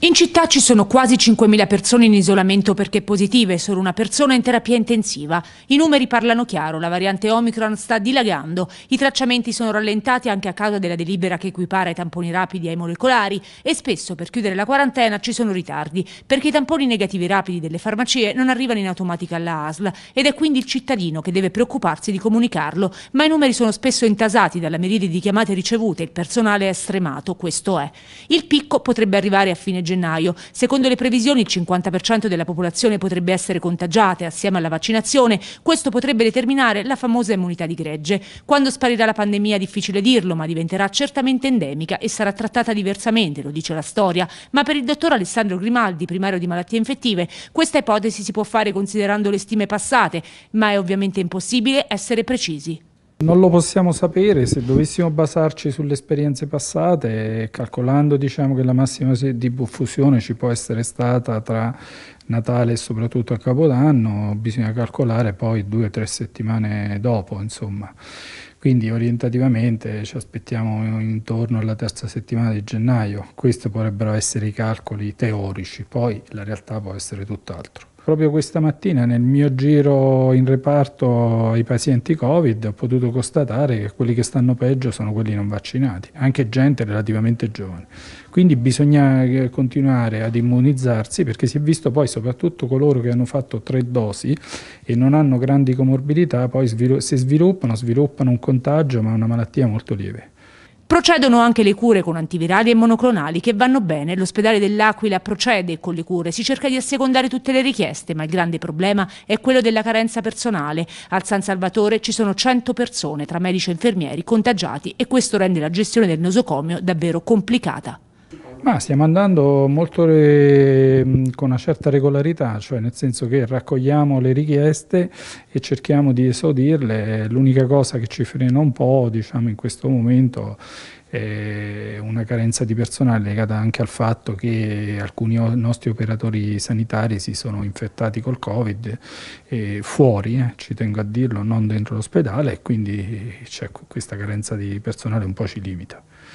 In città ci sono quasi 5.000 persone in isolamento perché positive, solo una persona in terapia intensiva. I numeri parlano chiaro, la variante Omicron sta dilagando, i tracciamenti sono rallentati anche a causa della delibera che equipara i tamponi rapidi ai molecolari e spesso per chiudere la quarantena ci sono ritardi, perché i tamponi negativi rapidi delle farmacie non arrivano in automatica alla ASL ed è quindi il cittadino che deve preoccuparsi di comunicarlo, ma i numeri sono spesso intasati dalla miriade di chiamate ricevute, il personale è stremato, questo è. Il picco potrebbe arrivare a fine gennaio. Secondo le previsioni il 50% della popolazione potrebbe essere contagiata e assieme alla vaccinazione questo potrebbe determinare la famosa immunità di gregge. Quando sparirà la pandemia è difficile dirlo, ma diventerà certamente endemica e sarà trattata diversamente, lo dice la storia. Ma per il dottor Alessandro Grimaldi, primario di malattie infettive, questa ipotesi si può fare considerando le stime passate, ma è ovviamente impossibile essere precisi. Non lo possiamo sapere, se dovessimo basarci sulle esperienze passate, calcolando diciamo, che la massima di diffusione ci può essere stata tra Natale e soprattutto a Capodanno, bisogna calcolare poi due o tre settimane dopo, insomma. Quindi orientativamente ci aspettiamo intorno alla terza settimana di gennaio. Questi potrebbero essere i calcoli teorici, poi la realtà può essere tutt'altro. Proprio questa mattina nel mio giro in reparto ai pazienti Covid ho potuto constatare che quelli che stanno peggio sono quelli non vaccinati, anche gente relativamente giovane. Quindi bisogna eh, continuare ad immunizzarsi perché si è visto poi soprattutto coloro che hanno fatto tre dosi e non hanno grandi comorbidità, poi se sviluppano, sviluppano un contagio ma una malattia molto lieve. Procedono anche le cure con antivirali e monoclonali che vanno bene. L'ospedale dell'Aquila procede con le cure, si cerca di assecondare tutte le richieste, ma il grande problema è quello della carenza personale. Al San Salvatore ci sono 100 persone tra medici e infermieri contagiati e questo rende la gestione del nosocomio davvero complicata. Ma stiamo andando molto re... Mm, con una certa regolarità, cioè nel senso che raccogliamo le richieste e cerchiamo di esaudirle, l'unica cosa che ci frena un po' diciamo, in questo momento è una carenza di personale legata anche al fatto che alcuni nostri operatori sanitari si sono infettati col Covid fuori, eh, ci tengo a dirlo, non dentro l'ospedale e quindi cioè, questa carenza di personale un po' ci limita.